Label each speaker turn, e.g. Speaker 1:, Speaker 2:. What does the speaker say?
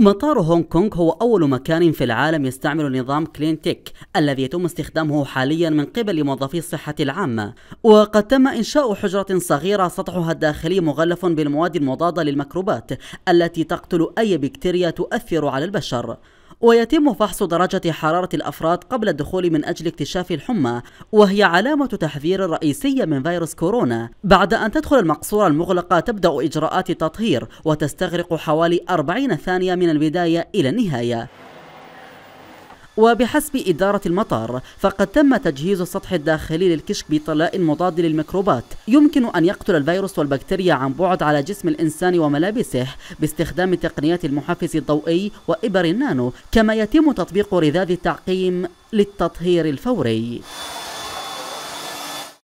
Speaker 1: مطار هونغ كونغ هو أول مكان في العالم يستعمل نظام كلين تيك الذي يتم استخدامه حاليا من قبل موظفي الصحة العامة وقد تم إنشاء حجرة صغيرة سطحها الداخلي مغلف بالمواد المضادة للميكروبات التي تقتل أي بكتيريا تؤثر على البشر ويتم فحص درجة حرارة الأفراد قبل الدخول من أجل اكتشاف الحمى وهي علامة تحذير رئيسية من فيروس كورونا بعد أن تدخل المقصورة المغلقة تبدأ إجراءات التطهير وتستغرق حوالي 40 ثانية من البداية إلى النهاية وبحسب إدارة المطار فقد تم تجهيز السطح الداخلي للكشك بطلاء مضاد للميكروبات يمكن أن يقتل الفيروس والبكتيريا عن بعد على جسم الإنسان وملابسه باستخدام تقنيات المحفز الضوئي وإبر النانو كما يتم تطبيق رذاذ التعقيم للتطهير الفوري